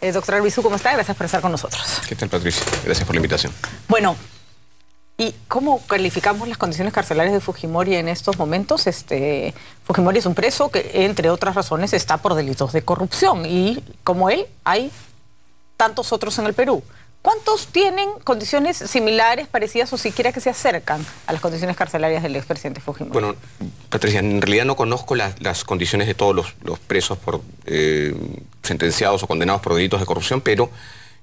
Eh, doctor doctora ¿cómo está? Gracias por estar con nosotros. ¿Qué tal, Patricia? Gracias por la invitación. Bueno, ¿y cómo calificamos las condiciones carcelarias de Fujimori en estos momentos? Este, Fujimori es un preso que, entre otras razones, está por delitos de corrupción y, como él, hay tantos otros en el Perú. ¿Cuántos tienen condiciones similares, parecidas o siquiera que se acercan a las condiciones carcelarias del expresidente Fujimori? Bueno, Patricia, en realidad no conozco las condiciones de todos los, presos por eh, sentenciados o condenados por delitos de corrupción, pero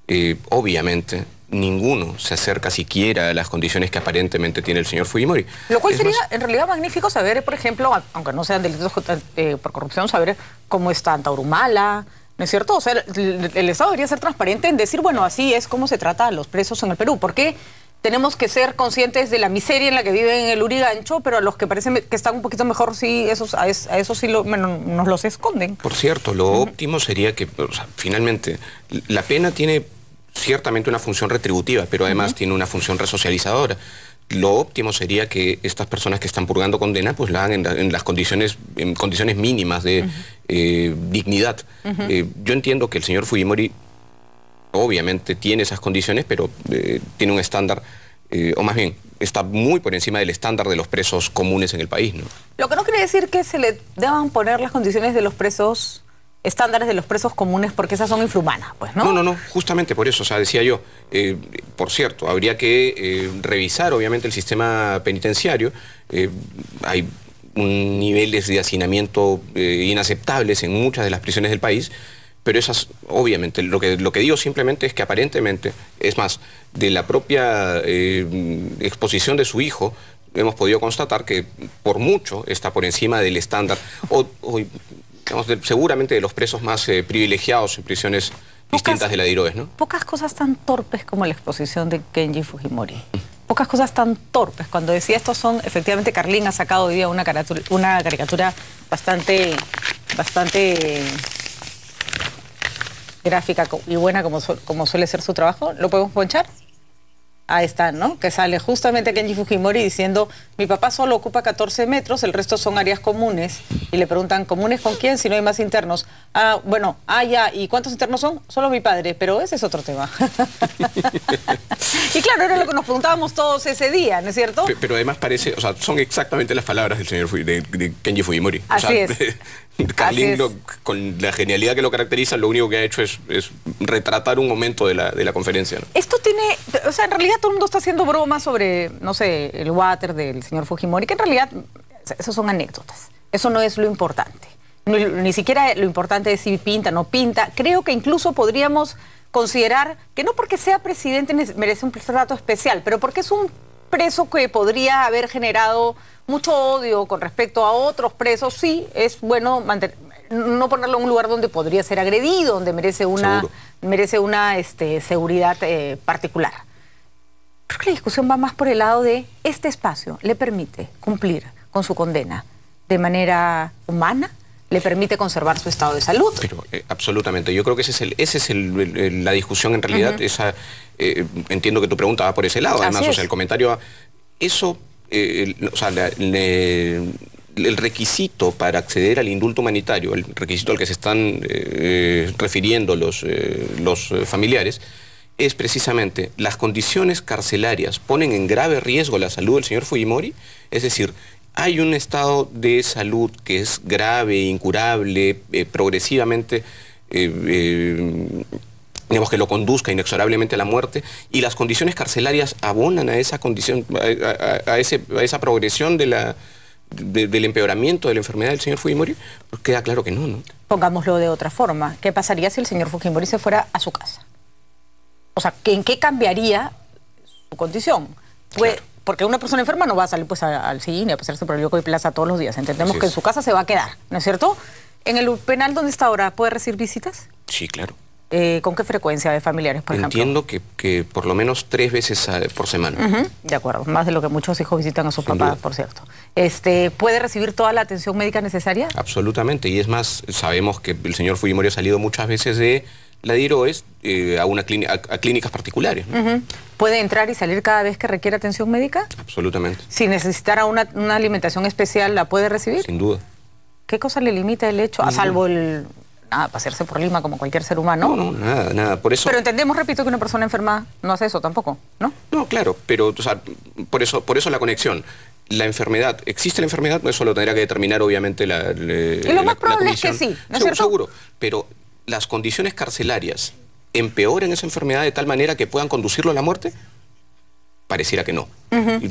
eh, obviamente ninguno se acerca siquiera a las condiciones que aparentemente tiene el señor Fujimori. Lo cual sería en realidad magnífico saber, por ejemplo, aunque no sean delitos por corrupción, saber cómo está Antaurumala, ¿No es cierto? O sea, el, Estado debería ser transparente en decir, bueno, así es como se trata a los presos en el Perú. Porque tenemos que ser conscientes de la miseria en la que viven en el Urigancho, pero a los que parecen que están un poquito mejor, sí, esos, a, esos sí nos los esconden? Por cierto, lo óptimo sería que, finalmente, la pena tiene ciertamente una función retributiva, pero además tiene una función resocializadora lo óptimo sería que estas personas que están purgando condena pues la hagan en, las condiciones, en condiciones mínimas de eh, dignidad. Eh, yo entiendo que el señor Fujimori obviamente tiene esas condiciones, pero eh, tiene un estándar, o más bien, está muy por encima del estándar de los presos comunes en el país. Lo que no quiere decir que se le deban poner las condiciones de los presos estándares de los presos comunes porque esas son infrumanas, pues, ¿no? No, no, no, justamente por eso, o sea, decía yo, eh, por cierto, habría que eh, revisar obviamente el sistema penitenciario, eh, hay niveles de hacinamiento inaceptables en muchas de las prisiones del país, pero esas, obviamente, lo que, lo que digo simplemente es que aparentemente, es más, de la propia exposición de su hijo, hemos podido constatar que por mucho está por encima del estándar, o seguramente de los presos más eh, privilegiados en prisiones distintas de la Diroes ¿no? Pocas cosas tan torpes como la exposición de Kenji Fujimori. Pocas cosas tan torpes. Cuando decía esto, son, efectivamente, Carlín ha sacado hoy día una caricatura, una caricatura bastante, bastante gráfica y buena como, como suele ser su trabajo. ¿Lo podemos ponchar? ahí está, ¿no? Que sale justamente Kenji Fujimori diciendo, mi papá solo ocupa 14 metros, el resto son áreas comunes. Y le preguntan, ¿comunes con quién si no hay más internos? Ah, bueno, ah, ya, ¿y cuántos internos son? Solo mi padre, pero ese es otro tema. y claro, era lo que nos preguntábamos todos ese día, ¿no es cierto? Pero, además parece, o sea, son exactamente las palabras del señor Fujimori, de Kenji Fujimori. Así es. Carlín, con la genialidad que lo caracteriza, lo único que ha hecho es, retratar un momento de la, conferencia. Esto tiene, o sea, en realidad todo el mundo está haciendo bromas sobre, no sé, el water del señor Fujimori, que en realidad esas son anécdotas. Eso no es lo importante. Ni, siquiera lo importante es si pinta, o no pinta. Creo que incluso podríamos considerar que no porque sea presidente merece un trato especial, pero porque es un preso que podría haber generado mucho odio con respecto a otros presos, sí, es bueno no ponerlo en un lugar donde podría ser agredido, donde merece una, merece una este, seguridad eh, particular. Creo que la discusión va más por el lado de este espacio le permite cumplir con su condena de manera humana, le permite conservar su estado de salud. Pero, eh, absolutamente, yo creo que esa es el, ese es la discusión en realidad, esa, eh, entiendo que tu pregunta va por ese lado, además, o sea, el comentario, eso eh, el, requisito para acceder al indulto humanitario, el requisito al que se están eh, refiriendo los, eh, los familiares, es precisamente las condiciones carcelarias ponen en grave riesgo la salud del señor Fujimori, es decir, hay un estado de salud que es grave, incurable, progresivamente digamos que lo conduzca inexorablemente a la muerte y las condiciones carcelarias abonan a esa condición, a, ese, esa progresión de la, del empeoramiento de la enfermedad del señor Fujimori, pues queda claro que no, ¿no? Pongámoslo de otra forma, ¿qué pasaría si el señor Fujimori se fuera a su casa? O sea, ¿en qué cambiaría su condición? Pues, Porque una persona enferma no va a salir pues al cine a pasarse por el yoko y Plaza todos los días. Entendemos que en su casa se va a quedar, ¿no es cierto? ¿En el penal donde está ahora puede recibir visitas? Sí, claro. Eh, ¿Con qué frecuencia de familiares, por ejemplo? Entiendo que, por lo menos tres veces por semana. De acuerdo, más de lo que muchos hijos visitan a sus papás, por cierto. Este, ¿Puede recibir toda la atención médica necesaria? Absolutamente, y es más, sabemos que el señor Fujimori ha salido muchas veces de la DIROES eh, a, una clínicas particulares. ¿Puede entrar y salir cada vez que requiera atención médica? Absolutamente. Si necesitara una, una alimentación especial, ¿la puede recibir? Sin duda. ¿Qué cosa le limita el hecho, a salvo el a pasearse por Lima como cualquier ser humano. No, no, nada, nada. Por eso... Pero entendemos, repito, que una persona enferma no hace eso tampoco, ¿no? No, claro, pero por, eso, por eso la conexión la enfermedad, ¿existe la enfermedad? Eso lo tendría que determinar obviamente la... y lo más probable es que sí, ¿no es seguro, seguro, pero las condiciones carcelarias empeoren esa enfermedad de tal manera que puedan conducirlo a la muerte? Pareciera que no.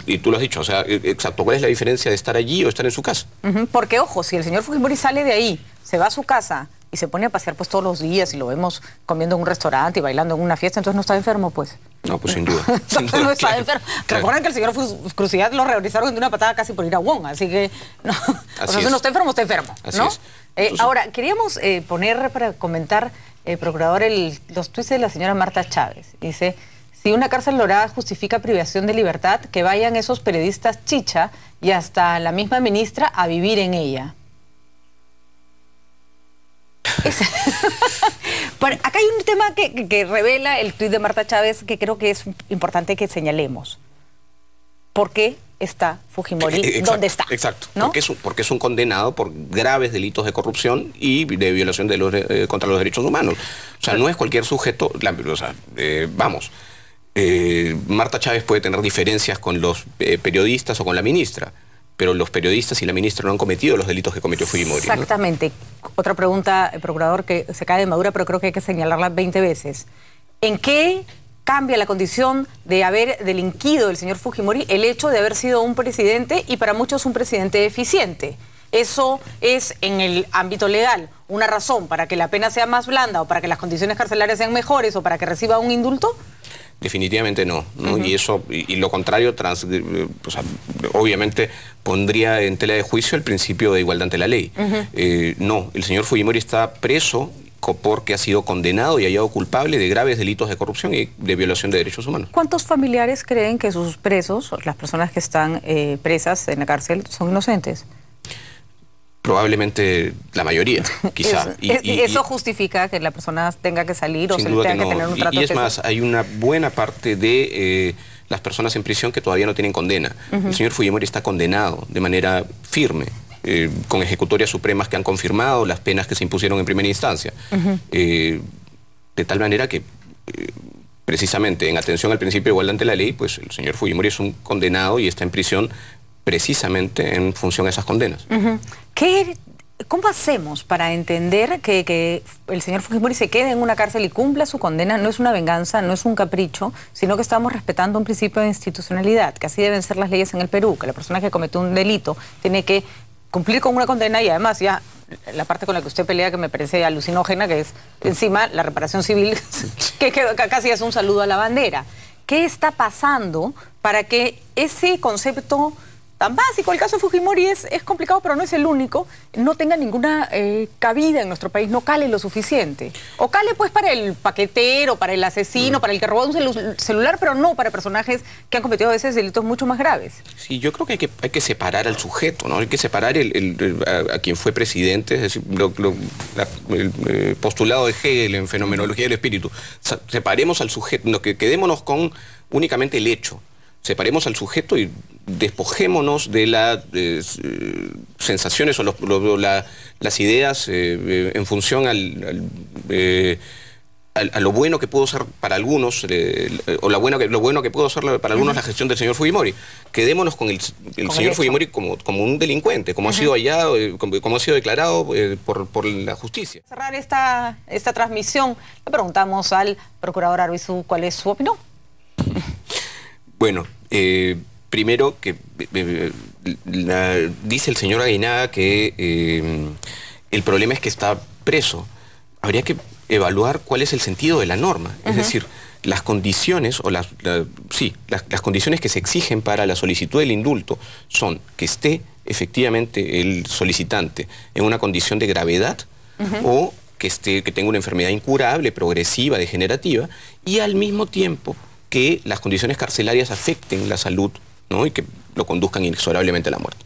y, tú lo has dicho, o sea, e, exacto, ¿cuál es la diferencia de estar allí o estar en su casa? Porque, ojo, si el señor Fujimori sale de ahí, se va a su casa, y se pone a pasear pues todos los días y lo vemos comiendo en un restaurante y bailando en una fiesta, entonces no está enfermo, pues. No, pues sin duda. no está enfermo. Recuerden que el señor Cruzidad lo realizaron de una patada casi por ir a Wong, así que no. Así está enfermo, está enfermo. Eh, ahora, queríamos eh, poner para comentar, eh, procurador, el, los tuits de la señora Marta Chávez. Dice. Si una cárcel dorada justifica privación de libertad, que vayan esos periodistas chicha y hasta la misma ministra a vivir en ella. acá hay un tema que, revela el tuit de Marta Chávez que creo que es importante que señalemos. ¿Por qué está Fujimori eh, eh, dónde está. Exacto, porque, es un, condenado por graves delitos de corrupción y de violación de los, eh, contra los derechos humanos. O sea, no es cualquier sujeto, vamos, Marta Chávez puede tener diferencias con los periodistas o con la ministra, pero los periodistas y la ministra no han cometido los delitos que cometió Fujimori. Exactamente. Otra pregunta, eh, procurador, que se cae de madura, pero creo que hay que señalarla 20 veces. ¿En qué cambia la condición de haber delinquido el señor Fujimori el hecho de haber sido un presidente y para muchos un presidente eficiente? Eso es en el ámbito legal una razón para que la pena sea más blanda o para que las condiciones carcelarias sean mejores o para que reciba un indulto? Definitivamente no. Y eso, y, lo contrario, trans, eh, obviamente pondría en tela de juicio el principio de igualdad ante la ley. Eh, no, el señor Fujimori está preso porque ha sido condenado y hallado culpable de graves delitos de corrupción y de violación de derechos humanos. ¿Cuántos familiares creen que sus presos, las personas que están eh, presas en la cárcel, son inocentes? probablemente la mayoría, quizá. y, eso justifica que la persona tenga que salir o se tenga que, tener un trato. Y, es más, hay una buena parte de eh, las personas en prisión que todavía no tienen condena. El señor Fujimori está condenado de manera firme. Eh, con ejecutorias supremas que han confirmado las penas que se impusieron en primera instancia. Eh, de tal manera que, precisamente, en atención al principio de ante la ley, pues el señor Fujimori es un condenado y está en prisión precisamente en función de esas condenas. ¿Cómo hacemos para entender que, el señor Fujimori se quede en una cárcel y cumpla su condena? No es una venganza, no es un capricho, sino que estamos respetando un principio de institucionalidad, que así deben ser las leyes en el Perú, que la persona que cometió un delito tiene que cumplir con una condena y además ya la parte con la que usted pelea que me parece alucinógena, que es encima la reparación civil, que casi es un saludo a la bandera. ¿Qué está pasando para que ese concepto básico. El caso de Fujimori es, complicado, pero no es el único. No tenga ninguna eh, cabida en nuestro país, no cale lo suficiente. O cale pues para el paquetero, para el asesino, mm. para el que robó un celular, pero no para personajes que han cometido a veces delitos mucho más graves. Sí, yo creo que hay que, separar al sujeto, ¿no? Hay que separar a, quien fue presidente, es decir, el eh, postulado de Hegel en fenomenología del espíritu. Separemos al sujeto, que quedémonos con únicamente el hecho separemos al sujeto y despojémonos de las eh, sensaciones o las ideas eh, eh, en función al, a, lo bueno que pudo ser para algunos, o la buena, lo bueno que para algunos la gestión del señor Fujimori. Quedémonos con el, señor Fujimori como, un delincuente, como ha sido hallado, como, ha sido declarado por, la justicia. Cerrar esta, esta transmisión, le preguntamos al procurador Arbizu cuál es su opinión. Bueno, eh, primero que eh, eh, dice el señor Aguinaga que el problema es que está preso. Habría que evaluar cuál es el sentido de la norma, es decir, las condiciones o las, sí, las, condiciones que se exigen para la solicitud del indulto son que esté efectivamente el solicitante en una condición de gravedad o que, esté, que tenga una enfermedad incurable, progresiva, degenerativa, y al mismo tiempo que las condiciones carcelarias afecten la salud ¿no? y que lo conduzcan inexorablemente a la muerte.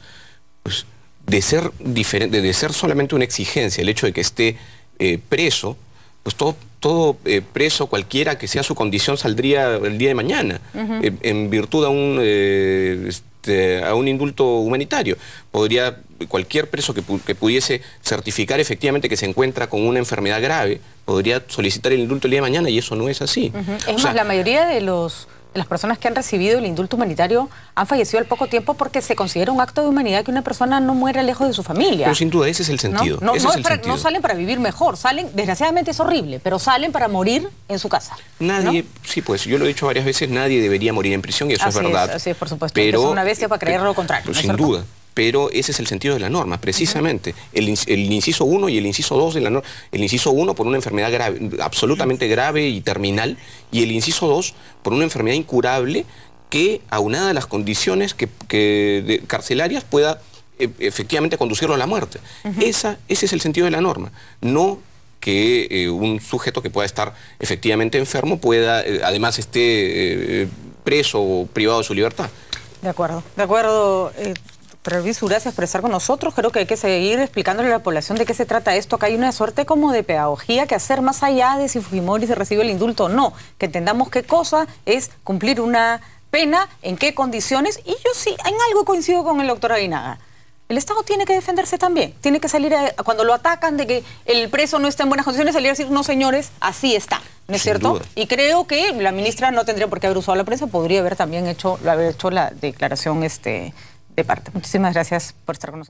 Pues, de, ser de ser solamente una exigencia el hecho de que esté eh, preso, pues todo, todo eh, preso, cualquiera que sea su condición, saldría el día de mañana en virtud a un, eh, este, a un indulto humanitario. Podría cualquier preso que, que pudiese certificar efectivamente que se encuentra con una enfermedad grave, podría solicitar el indulto el día de mañana y eso no es así. Es más, la mayoría de los las personas que han recibido el indulto humanitario han fallecido al poco tiempo porque se considera un acto de humanidad que una persona no muera lejos de su familia. Pero sin duda ese es el sentido. No, salen para vivir mejor, salen, desgraciadamente es horrible, pero salen para morir en su casa. Nadie, sí pues, yo lo he dicho varias veces, nadie debería morir en prisión y eso es verdad. Sí, por supuesto. Pero, es una bestia para creer lo contrario. Pero, sin duda pero ese es el sentido de la norma, precisamente. El, inciso 1 y el inciso 2 de la norma. El inciso 1 por una enfermedad grave, absolutamente grave y terminal, y el inciso 2 por una enfermedad incurable que, aunada a las condiciones que, carcelarias, pueda e, efectivamente conducirlo a la muerte. Esa, ese es el sentido de la norma. No que eh, un sujeto que pueda estar efectivamente enfermo pueda, eh, además, esté eh, preso o privado de su libertad. De acuerdo, de acuerdo gracias a expresar con nosotros. Creo que hay que seguir explicándole a la población de qué se trata esto. Acá hay una suerte como de pedagogía que hacer más allá de si Fujimori se recibe el indulto o no. Que entendamos qué cosa es cumplir una pena, en qué condiciones. Y yo sí, en algo coincido con el doctor Aguinaga. El Estado tiene que defenderse también. Tiene que salir, a, cuando lo atacan de que el preso no está en buenas condiciones, salir a decir, no señores, así está. ¿No es cierto? Y creo que la ministra no tendría por qué haber usado la prensa, podría haber también hecho, haber hecho la declaración este, de parte. Muchísimas gracias por estar con nosotros.